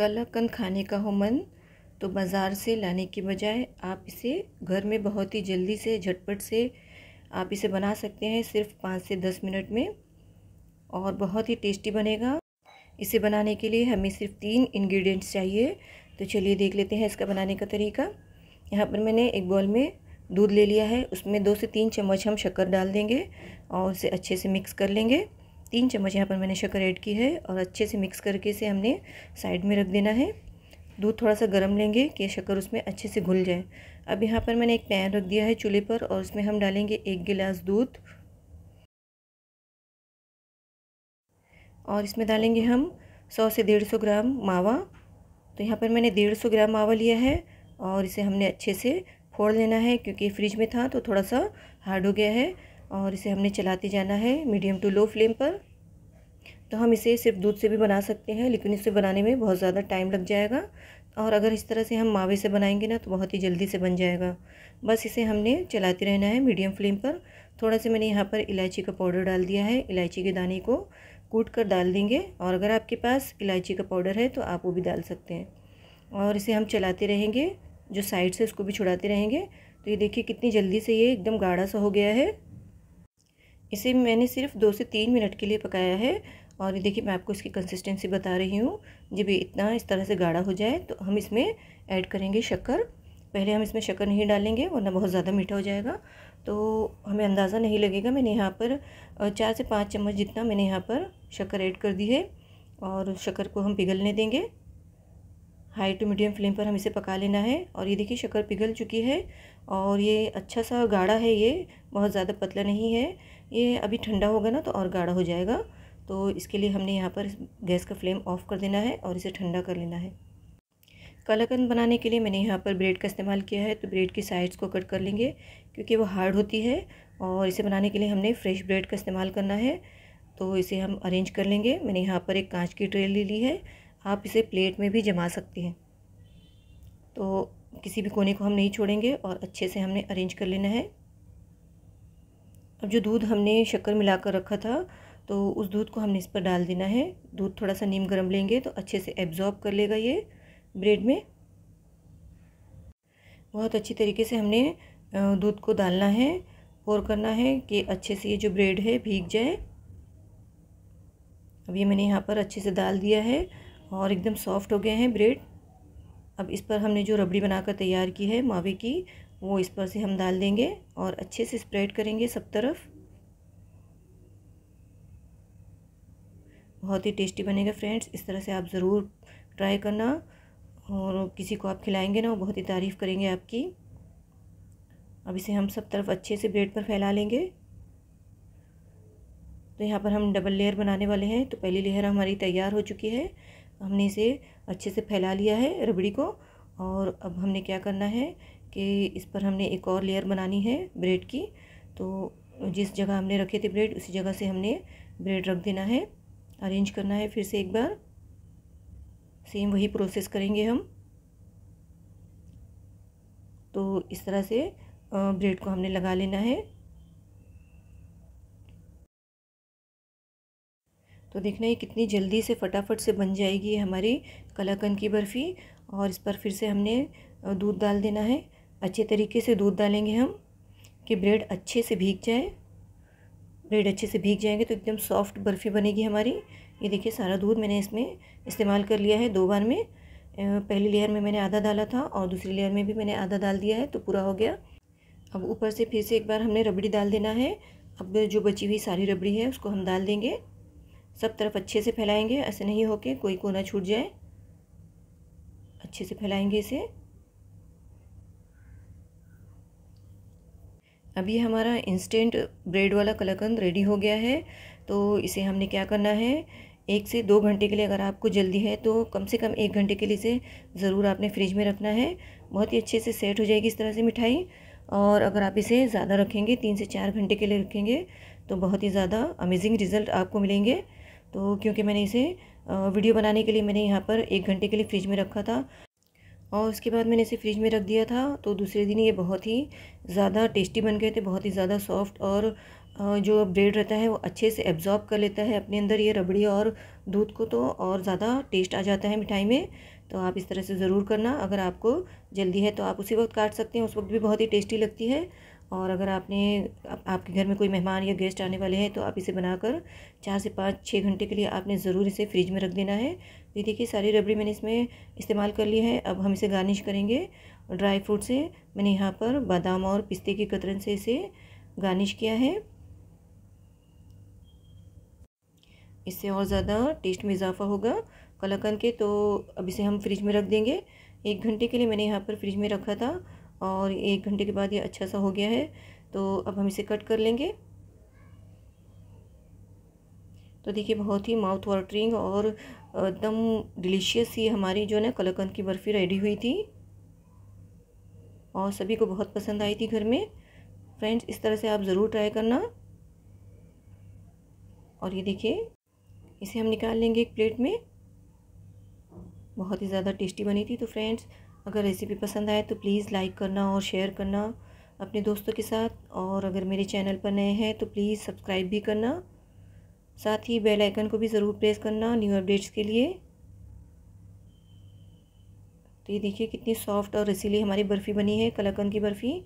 कलाकंद खाने का हो मन तो बाज़ार से लाने के बजाय आप इसे घर में बहुत ही जल्दी से झटपट से आप इसे बना सकते हैं सिर्फ पाँच से दस मिनट में और बहुत ही टेस्टी बनेगा इसे बनाने के लिए हमें सिर्फ तीन इंग्रेडिएंट्स चाहिए तो चलिए देख लेते हैं इसका बनाने का तरीका यहाँ पर मैंने एक बॉल में दूध ले लिया है उसमें दो से तीन चम्मच हम शक्कर डाल देंगे और उसे अच्छे से मिक्स कर लेंगे तीन चम्मच यहाँ पर मैंने शक्कर ऐड की है और अच्छे से मिक्स करके इसे हमने साइड में रख देना है दूध थोड़ा सा गर्म लेंगे कि शक्कर उसमें अच्छे से घुल जाए अब यहाँ पर मैंने एक पैन रख दिया है चूल्हे पर और उसमें हम डालेंगे एक गिलास दूध और इसमें डालेंगे हम सौ से डेढ़ सौ ग्राम मावा तो यहाँ पर मैंने डेढ़ सौ ग्राम मावा लिया है और इसे हमने अच्छे से फोड़ लेना है क्योंकि फ्रिज में था तो थोड़ा सा हार्ड हो गया है और इसे हमने चलाते जाना है मीडियम टू लो फ्लेम पर तो हम इसे सिर्फ दूध से भी बना सकते हैं लेकिन इसे बनाने में बहुत ज़्यादा टाइम लग जाएगा और अगर इस तरह से हम मावे से बनाएंगे ना तो बहुत ही जल्दी से बन जाएगा बस इसे हमने चलाते रहना है मीडियम फ्लेम पर थोड़ा सा मैंने यहाँ पर इलायची का पाउडर डाल दिया है इलायची के दाने को कूट कर डाल देंगे और अगर आपके पास इलायची का पाउडर है तो आप वो भी डाल सकते हैं और इसे हम चलाते रहेंगे जो साइड से उसको भी छुड़ाते रहेंगे तो ये देखिए कितनी जल्दी से ये एकदम गाढ़ा सा हो गया है इसे मैंने सिर्फ दो से तीन मिनट के लिए पकाया है और ये देखिए मैं आपको इसकी कंसिस्टेंसी बता रही हूँ जब ये इतना इस तरह से गाढ़ा हो जाए तो हम इसमें ऐड करेंगे शक्कर पहले हम इसमें शक्कर नहीं डालेंगे वरना बहुत ज़्यादा मीठा हो जाएगा तो हमें अंदाज़ा नहीं लगेगा मैंने यहाँ पर चार से पाँच चम्मच जितना मैंने यहाँ पर शक्कर ऐड कर दी है और शक्कर को हम पिघलने देंगे हाई टू मीडियम फ्लेम पर हम इसे पका लेना है और ये देखिए शक्कर पिघल चुकी है और ये अच्छा सा गाढ़ा है ये बहुत ज़्यादा पतला नहीं है ये अभी ठंडा होगा ना तो और गाढ़ा हो जाएगा तो इसके लिए हमने यहाँ पर गैस का फ्लेम ऑफ़ कर देना है और इसे ठंडा कर लेना है कलाकंद बनाने के लिए मैंने यहाँ पर ब्रेड का इस्तेमाल किया है तो ब्रेड की साइड्स को कट कर लेंगे क्योंकि वो हार्ड होती है और इसे बनाने के लिए हमने फ्रेश ब्रेड का इस्तेमाल करना है तो इसे हम अरेंज कर लेंगे मैंने यहाँ पर एक कांच की ट्रे ले ली है आप इसे प्लेट में भी जमा सकते हैं तो किसी भी कोने को हम नहीं छोड़ेंगे और अच्छे से हमने अरेंज कर लेना है अब जो दूध हमने शक्कर मिलाकर रखा था तो उस दूध को हमने इस पर डाल देना है दूध थोड़ा सा नीम गर्म लेंगे तो अच्छे से एब्ज़ॉर्ब कर लेगा ये ब्रेड में बहुत अच्छी तरीके से हमने दूध को डालना है पोर करना है कि अच्छे से ये जो ब्रेड है भीग जाए अब ये मैंने यहाँ पर अच्छे से डाल दिया है और एकदम सॉफ्ट हो गए हैं ब्रेड अब इस पर हमने जो रबड़ी बनाकर तैयार की है मावे की वो इस पर से हम डाल देंगे और अच्छे से स्प्रेड करेंगे सब तरफ बहुत ही टेस्टी बनेगा फ्रेंड्स इस तरह से आप ज़रूर ट्राई करना और किसी को आप खिलाएंगे ना वो बहुत ही तारीफ़ करेंगे आपकी अब इसे हम सब तरफ अच्छे से ब्रेड पर फैला लेंगे तो यहाँ पर हम डबल लेयर बनाने वाले हैं तो पहली लेयर हमारी तैयार हो चुकी है हमने इसे अच्छे से फैला लिया है रबड़ी को और अब हमने क्या करना है कि इस पर हमने एक और लेयर बनानी है ब्रेड की तो जिस जगह हमने रखे थे ब्रेड उसी जगह से हमने ब्रेड रख देना है अरेंज करना है फिर से एक बार सेम वही प्रोसेस करेंगे हम तो इस तरह से ब्रेड को हमने लगा लेना है तो देखना ये कितनी जल्दी से फटाफट से बन जाएगी हमारी कलाकंद की बर्फ़ी और इस पर फिर से हमने दूध डाल देना है अच्छे तरीके से दूध डालेंगे हम कि ब्रेड अच्छे से भीग जाए ब्रेड अच्छे से भीग जाएंगे तो एकदम सॉफ्ट बर्फ़ी बनेगी हमारी ये देखिए सारा दूध मैंने इसमें इस्तेमाल कर लिया है दो बार में पहली लेयर में मैंने आधा डाला था और दूसरी लेयर में भी मैंने आधा डाल दिया है तो पूरा हो गया अब ऊपर से फिर से एक बार हमने रबड़ी डाल देना है अब जो बची हुई सारी रबड़ी है उसको हम डाल देंगे सब तरफ अच्छे से फैलाएंगे ऐसे नहीं हो के कोई कोना छूट जाए अच्छे से फैलाएंगे इसे अब ये हमारा इंस्टेंट ब्रेड वाला कलाकंद रेडी हो गया है तो इसे हमने क्या करना है एक से दो घंटे के लिए अगर आपको जल्दी है तो कम से कम एक घंटे के लिए इसे ज़रूर आपने फ्रिज में रखना है बहुत ही अच्छे से सेट हो जाएगी इस तरह से मिठाई और अगर आप इसे ज़्यादा रखेंगे तीन से चार घंटे के लिए रखेंगे तो बहुत ही ज़्यादा अमेजिंग रिज़ल्ट आपको मिलेंगे तो क्योंकि मैंने इसे वीडियो बनाने के लिए मैंने यहाँ पर एक घंटे के लिए फ्रिज में रखा था और उसके बाद मैंने इसे फ्रिज में रख दिया था तो दूसरे दिन ये बहुत ही ज़्यादा टेस्टी बन गए थे बहुत ही ज़्यादा सॉफ्ट और जो ब्रेड रहता है वो अच्छे से एब्जॉर्ब कर लेता है अपने अंदर ये रबड़ी और दूध को तो और ज़्यादा टेस्ट आ जाता है मिठाई में तो आप इस तरह से ज़रूर करना अगर आपको जल्दी है तो आप उसी वक्त काट सकते हैं उस वक्त भी बहुत ही टेस्टी लगती है और अगर आपने आप, आपके घर में कोई मेहमान या गेस्ट आने वाले हैं तो आप इसे बनाकर चार से पाँच छः घंटे के लिए आपने ज़रूर इसे फ्रिज में रख देना है ये देखिए सारी रबड़ी मैंने इसमें इस्तेमाल कर ली है अब हम इसे गार्निश करेंगे ड्राई फ्रूट से मैंने यहाँ पर बादाम और पिस्ते की कतरन से इसे गार्निश किया है इससे और ज़्यादा टेस्ट में इजाफा होगा कलाकंद के तो अब इसे हम फ्रिज में रख देंगे एक घंटे के लिए मैंने यहाँ पर फ्रिज में रखा था और एक घंटे के बाद ये अच्छा सा हो गया है तो अब हम इसे कट कर लेंगे तो देखिए बहुत ही माउथ वाटरिंग और एकदम डिलीशियस ही हमारी जो है ना कलकंद की बर्फ़ी रेडी हुई थी और सभी को बहुत पसंद आई थी घर में फ्रेंड्स इस तरह से आप ज़रूर ट्राई करना और ये देखिए इसे हम निकाल लेंगे एक प्लेट में बहुत ही ज़्यादा टेस्टी बनी थी तो फ्रेंड्स अगर रेसिपी पसंद आए तो प्लीज़ लाइक करना और शेयर करना अपने दोस्तों के साथ और अगर मेरे चैनल पर नए हैं तो प्लीज़ सब्सक्राइब भी करना साथ ही बेल आइकन को भी ज़रूर प्रेस करना न्यू अपडेट्स के लिए तो ये देखिए कितनी सॉफ्ट और रसीली हमारी बर्फ़ी बनी है कलाकंद की बर्फ़ी